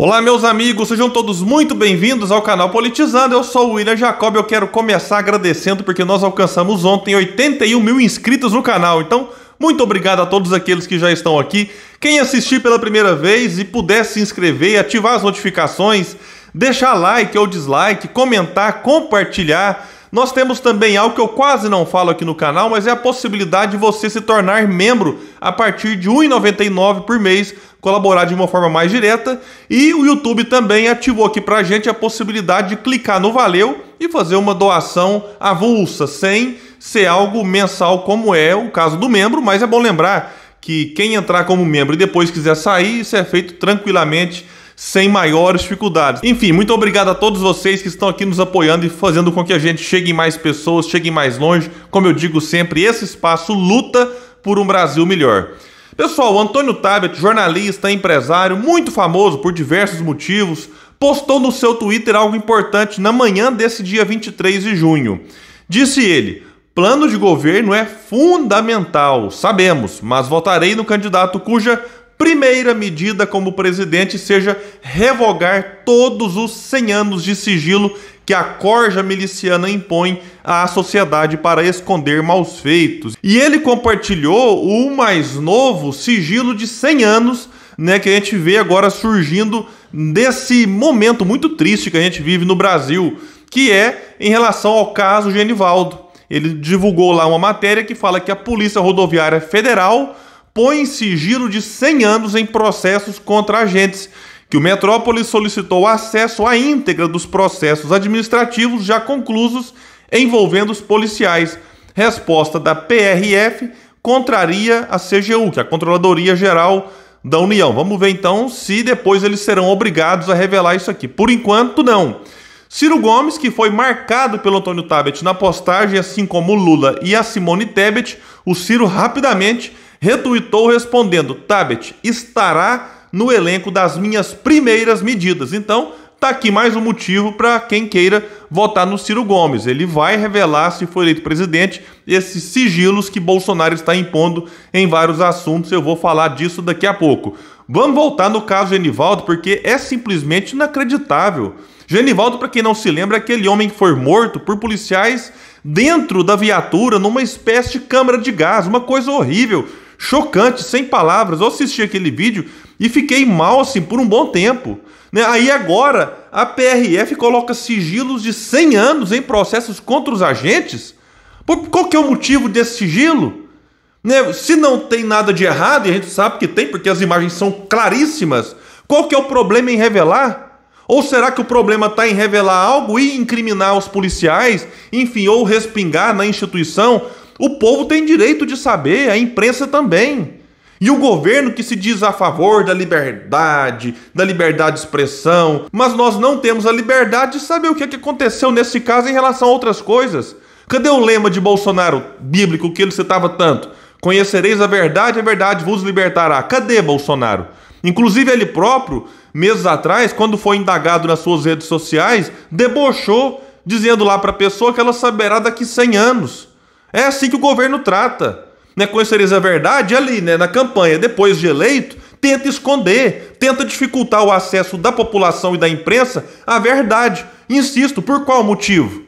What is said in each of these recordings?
Olá, meus amigos, sejam todos muito bem-vindos ao canal Politizando. Eu sou o William Jacob e eu quero começar agradecendo porque nós alcançamos ontem 81 mil inscritos no canal. Então, muito obrigado a todos aqueles que já estão aqui. Quem assistir pela primeira vez e puder se inscrever, ativar as notificações, deixar like ou dislike, comentar, compartilhar nós temos também algo que eu quase não falo aqui no canal, mas é a possibilidade de você se tornar membro a partir de R$ 1,99 por mês, colaborar de uma forma mais direta. E o YouTube também ativou aqui para a gente a possibilidade de clicar no Valeu e fazer uma doação avulsa, sem ser algo mensal como é o caso do membro, mas é bom lembrar que quem entrar como membro e depois quiser sair, isso é feito tranquilamente sem maiores dificuldades. Enfim, muito obrigado a todos vocês que estão aqui nos apoiando e fazendo com que a gente chegue em mais pessoas, chegue mais longe. Como eu digo sempre, esse espaço luta por um Brasil melhor. Pessoal, Antônio Tabet, jornalista, empresário, muito famoso por diversos motivos, postou no seu Twitter algo importante na manhã desse dia 23 de junho. Disse ele: plano de governo é fundamental, sabemos, mas votarei no candidato cuja primeira medida como presidente seja revogar todos os 100 anos de sigilo que a corja miliciana impõe à sociedade para esconder maus feitos. E ele compartilhou o mais novo sigilo de 100 anos, né, que a gente vê agora surgindo nesse momento muito triste que a gente vive no Brasil, que é em relação ao caso Genivaldo. Ele divulgou lá uma matéria que fala que a Polícia Rodoviária Federal põe sigilo de 100 anos em processos contra agentes, que o Metrópole solicitou acesso à íntegra dos processos administrativos já conclusos envolvendo os policiais. Resposta da PRF contraria a CGU, que é a Controladoria Geral da União. Vamos ver então se depois eles serão obrigados a revelar isso aqui. Por enquanto, não. Ciro Gomes, que foi marcado pelo Antônio Tabet na postagem, assim como Lula e a Simone Tebet, o Ciro rapidamente retuitou respondendo: Tabet estará no elenco das minhas primeiras medidas. Então, tá aqui mais um motivo para quem queira votar no Ciro Gomes. Ele vai revelar, se for eleito presidente, esses sigilos que Bolsonaro está impondo em vários assuntos. Eu vou falar disso daqui a pouco. Vamos voltar no caso Enivaldo, porque é simplesmente inacreditável. Genivaldo, para quem não se lembra, é aquele homem que foi morto por policiais dentro da viatura, numa espécie de câmara de gás, uma coisa horrível, chocante, sem palavras. Eu assisti aquele vídeo e fiquei mal assim por um bom tempo. Né? Aí agora a PRF coloca sigilos de 100 anos em processos contra os agentes? Por, qual que é o motivo desse sigilo? Né? Se não tem nada de errado, e a gente sabe que tem, porque as imagens são claríssimas, qual que é o problema em revelar? Ou será que o problema está em revelar algo e incriminar os policiais, enfim, ou respingar na instituição? O povo tem direito de saber, a imprensa também. E o governo que se diz a favor da liberdade, da liberdade de expressão, mas nós não temos a liberdade de saber o que é aconteceu nesse caso em relação a outras coisas. Cadê o lema de Bolsonaro bíblico que ele citava tanto? Conhecereis a verdade, a verdade vos libertará. Cadê Bolsonaro? Inclusive ele próprio meses atrás, quando foi indagado nas suas redes sociais, debochou, dizendo lá para a pessoa que ela saberá daqui 100 anos. É assim que o governo trata. Né? Conhecereis a é verdade ali, né? na campanha, depois de eleito, tenta esconder, tenta dificultar o acesso da população e da imprensa à verdade. Insisto, por qual motivo?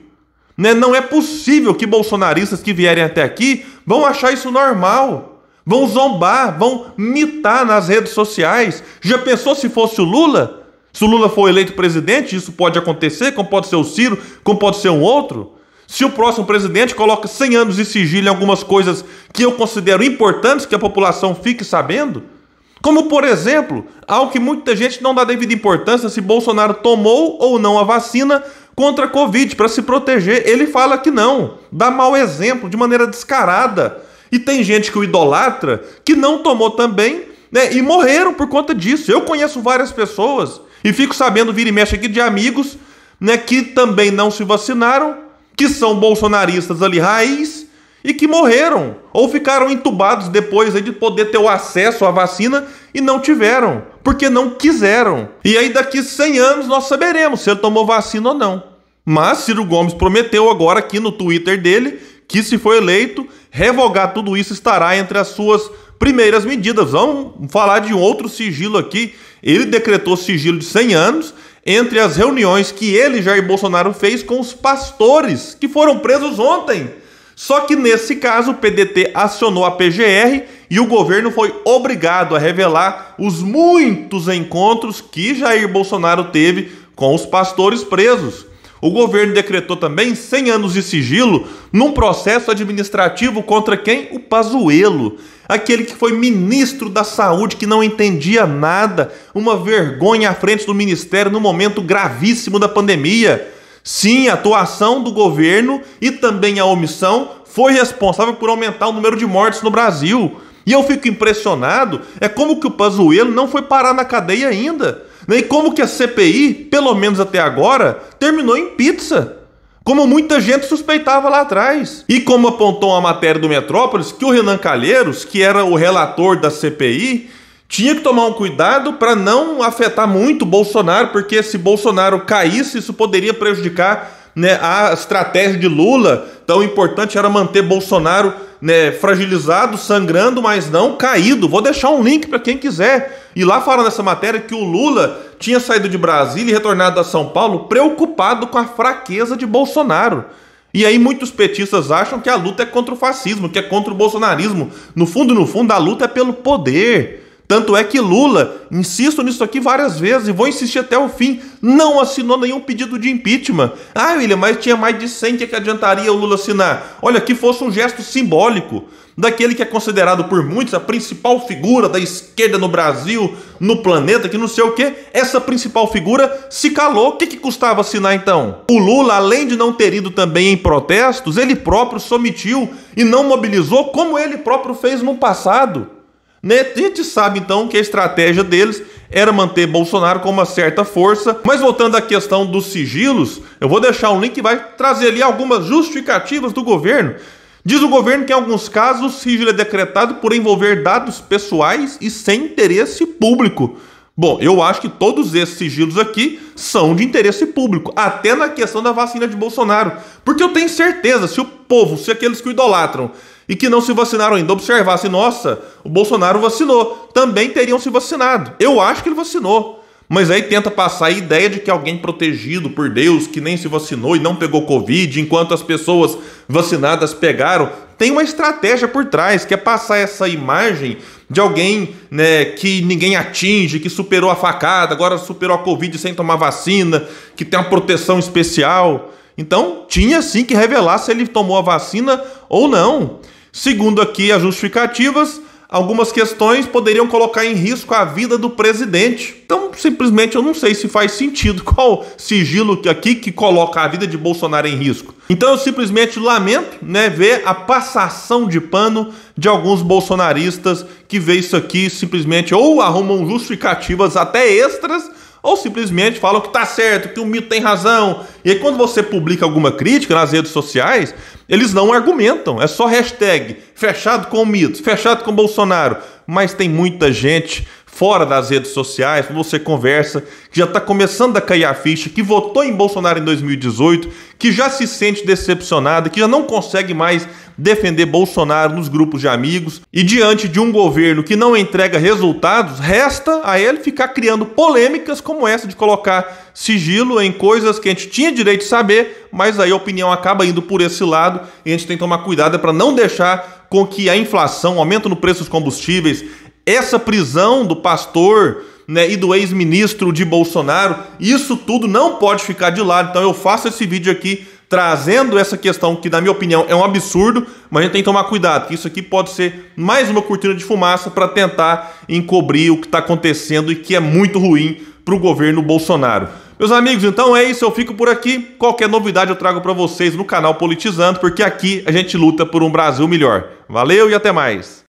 Né? Não é possível que bolsonaristas que vierem até aqui vão achar isso normal. Vão zombar, vão mitar nas redes sociais. Já pensou se fosse o Lula? Se o Lula for eleito presidente, isso pode acontecer, como pode ser o Ciro, como pode ser um outro. Se o próximo presidente coloca 100 anos de sigilo em algumas coisas que eu considero importantes que a população fique sabendo, como por exemplo, algo que muita gente não dá devida importância se Bolsonaro tomou ou não a vacina contra a Covid para se proteger, ele fala que não, dá mau exemplo de maneira descarada. E tem gente que o idolatra que não tomou também, né? E morreram por conta disso. Eu conheço várias pessoas e fico sabendo, vira e mexe aqui, de amigos, né? Que também não se vacinaram, que são bolsonaristas ali raiz e que morreram ou ficaram entubados depois de poder ter o acesso à vacina e não tiveram, porque não quiseram. E aí daqui 100 anos nós saberemos se ele tomou vacina ou não. Mas Ciro Gomes prometeu agora aqui no Twitter dele que, se for eleito, revogar tudo isso estará entre as suas primeiras medidas. Vamos falar de um outro sigilo aqui. Ele decretou sigilo de 100 anos entre as reuniões que ele, Jair Bolsonaro, fez com os pastores que foram presos ontem. Só que nesse caso, o PDT acionou a PGR e o governo foi obrigado a revelar os muitos encontros que Jair Bolsonaro teve com os pastores presos. O governo decretou também 100 anos de sigilo num processo administrativo contra quem? O Pazuello, aquele que foi ministro da Saúde que não entendia nada, uma vergonha à frente do ministério no momento gravíssimo da pandemia. Sim, a atuação do governo e também a omissão foi responsável por aumentar o número de mortes no Brasil. E eu fico impressionado, é como que o Pazuello não foi parar na cadeia ainda. Né? E como que a CPI, pelo menos até agora, terminou em pizza. Como muita gente suspeitava lá atrás. E como apontou a matéria do Metrópolis, que o Renan Calheiros, que era o relator da CPI, tinha que tomar um cuidado para não afetar muito Bolsonaro, porque se Bolsonaro caísse, isso poderia prejudicar né, a estratégia de Lula, tão importante era manter Bolsonaro né, fragilizado, sangrando, mas não caído. Vou deixar um link para quem quiser. E lá fala nessa matéria que o Lula tinha saído de Brasília e retornado a São Paulo preocupado com a fraqueza de Bolsonaro. E aí muitos petistas acham que a luta é contra o fascismo, que é contra o bolsonarismo. No fundo, no fundo, a luta é pelo poder. Tanto é que Lula, insisto nisso aqui várias vezes e vou insistir até o fim, não assinou nenhum pedido de impeachment. Ah, William, mas tinha mais de 100 que adiantaria o Lula assinar. Olha, que fosse um gesto simbólico daquele que é considerado por muitos a principal figura da esquerda no Brasil, no planeta, que não sei o que. Essa principal figura se calou. O que, que custava assinar então? O Lula, além de não ter ido também em protestos, ele próprio somitiu e não mobilizou como ele próprio fez no passado. Né? A gente sabe então que a estratégia deles era manter Bolsonaro com uma certa força. Mas voltando à questão dos sigilos, eu vou deixar um link que vai trazer ali algumas justificativas do governo. Diz o governo que em alguns casos o sigilo é decretado por envolver dados pessoais e sem interesse público. Bom, eu acho que todos esses sigilos aqui são de interesse público, até na questão da vacina de Bolsonaro. Porque eu tenho certeza, se o povo, se aqueles que o idolatram, e que não se vacinaram ainda observasse, nossa, o Bolsonaro vacinou, também teriam se vacinado. Eu acho que ele vacinou. Mas aí tenta passar a ideia de que alguém protegido por Deus, que nem se vacinou e não pegou Covid, enquanto as pessoas vacinadas pegaram, tem uma estratégia por trás, que é passar essa imagem de alguém né, que ninguém atinge, que superou a facada, agora superou a Covid sem tomar vacina, que tem uma proteção especial. Então, tinha sim que revelar se ele tomou a vacina ou não. Segundo aqui as justificativas, algumas questões poderiam colocar em risco a vida do presidente. Então, simplesmente eu não sei se faz sentido qual sigilo aqui que coloca a vida de Bolsonaro em risco. Então, eu simplesmente lamento, né, ver a passação de pano de alguns bolsonaristas que vê isso aqui simplesmente ou arrumam justificativas até extras ou simplesmente falam que tá certo, que o mito tem razão. E aí, quando você publica alguma crítica nas redes sociais, eles não argumentam, é só hashtag fechado com o mito, fechado com Bolsonaro. Mas tem muita gente fora das redes sociais, você conversa, que já está começando a cair a ficha, que votou em Bolsonaro em 2018, que já se sente decepcionado, que já não consegue mais defender Bolsonaro nos grupos de amigos, e diante de um governo que não entrega resultados, resta a ele ficar criando polêmicas como essa de colocar sigilo em coisas que a gente tinha direito de saber, mas aí a opinião acaba indo por esse lado e a gente tem que tomar cuidado para não deixar com que a inflação, o aumento no preço dos combustíveis, essa prisão do pastor né, e do ex-ministro de Bolsonaro, isso tudo não pode ficar de lado. Então eu faço esse vídeo aqui trazendo essa questão que, na minha opinião, é um absurdo, mas a gente tem que tomar cuidado, que isso aqui pode ser mais uma cortina de fumaça para tentar encobrir o que está acontecendo e que é muito ruim para o governo Bolsonaro. Meus amigos, então é isso, eu fico por aqui. Qualquer novidade eu trago para vocês no canal Politizando, porque aqui a gente luta por um Brasil melhor. Valeu e até mais!